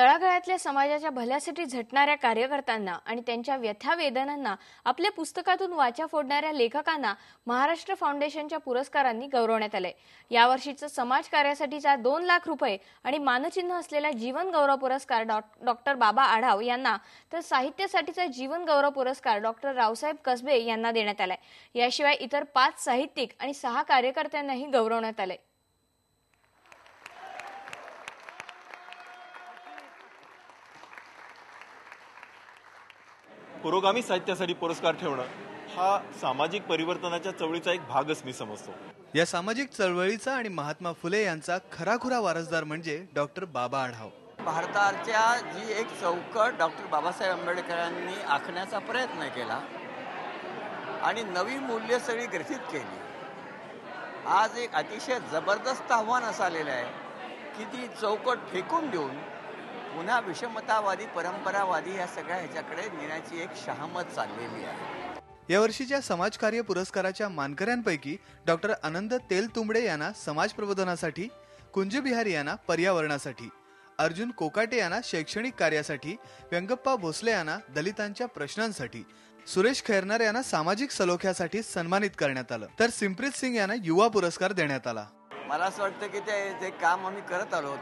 तळागाळातल्या समाजाच्या भल्यासाठी झटणाऱ्या कार्यकर्त्यांना आणि त्यांच्या व्यथा वेदनांना आपल्या पुस्तकातून वाचा फोडणाऱ्या लेखकांना महाराष्ट्र फाउंडेशनच्या पुरस्कारांनी गौरवण्यात आले यावर्षीचं समाज कार्यासाठीचा दोन लाख रुपये आणि मानचिन्ह असलेला जीवन गौरव पुरस्कार डॉक्टर बाबा आढाव यांना तर साहित्यासाठीचा जीवन गौरव पुरस्कार डॉक्टर रावसाहेब कसबे यांना देण्यात आलाय याशिवाय इतर पाच साहित्यिक आणि सहा कार्यकर्त्यांनाही गौरवण्यात आले पुरोगामी साहित्यासाठी पुरस्कार ठेवणं हा सामाजिक परिवर्तनाच्या चळवळीचा एक भागच मी समजतो या सामाजिक चळवळीचा आणि महात्मा फुले यांचा खराखुरा वारसदार म्हणजे डॉक्टर बाबा आढाव भारताच्या जी एक चौकट डॉक्टर बाबासाहेब आंबेडकरांनी आखण्याचा प्रयत्न केला आणि नवी मूल्य सगळी ग्रथित केली आज एक अतिशय जबरदस्त आव्हान असं आलेलं आहे की ती चौकट फेकून देऊन पुन्हा विषमतावादी परंपरावादी या सगळ्या ह्याच्याकडे नेण्याची एक शहामत चाललेली आहे यावर्षीच्या समाजकार्य पुरस्काराच्या मानकऱ्यांपैकी डॉक्टर आनंद तेलतुंबडे यांना समाज प्रबोधनासाठी कुंजबिहारी यांना पर्यावरणासाठी अर्जुन कोकाटे यांना शैक्षणिक कार्यासाठी व्यंगप्पा भोसले यांना दलितांच्या प्रश्नांसाठी सुरेश खैरनार यांना सामाजिक सलोख्यासाठी सन्मानित करण्यात आलं तर सिमप्रीत सिंग यांना युवा पुरस्कार देण्यात आला मला असं वाटतं की ते, ते काम आम्ही करत आलो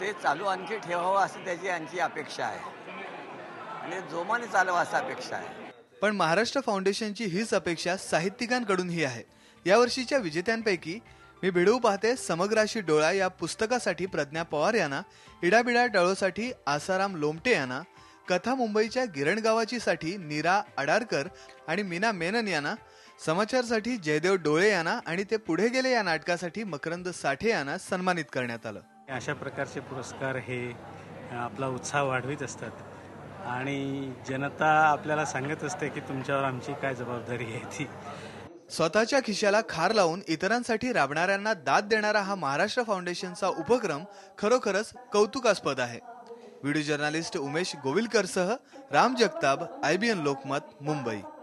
ते चालू आणखी ठेवावं असं त्याची आणखी अपेक्षा आहे आणि जोमाने चालवा असं अपेक्षा आहे पण महाराष्ट्र फाउंडेशनची हीच अपेक्षा साहित्यिकांकडूनही आहे यावर्षीच्या विजेत्यांपैकी मी भिडवू पाहते समग्राशी डोळा या पुस्तकासाठी प्रज्ञा पवार यांना इडाबिडा डळोसाठी आसाराम लोमटे यांना कथा मुंबईच्या गिरण गावाचीसाठी नीरा अडारकर आणि मीना मेनन यांना समाचारसाठी जयदेव डोळे यांना आणि ते पुढे गेले या नाटकासाठी मकरंद साठे यांना सन्मानित करण्यात आलं अशा प्रकारचे पुरस्कार हे आपला उत्साह वाढवीत असतात आणि जनता आपल्याला सांगत असते की तुमच्यावर आमची काय जबाबदारी आहे ती स्वतःच्या खिशाला खार लावून इतरांसाठी राबणाऱ्यांना दाद देणारा हा महाराष्ट्र फाउंडेशनचा उपक्रम खरोखरच कौतुकास्पद आहे व्हिडिओ जर्नालिस्ट उमेश गोविलकरसह राम जगताप एन लोकमत मुंबई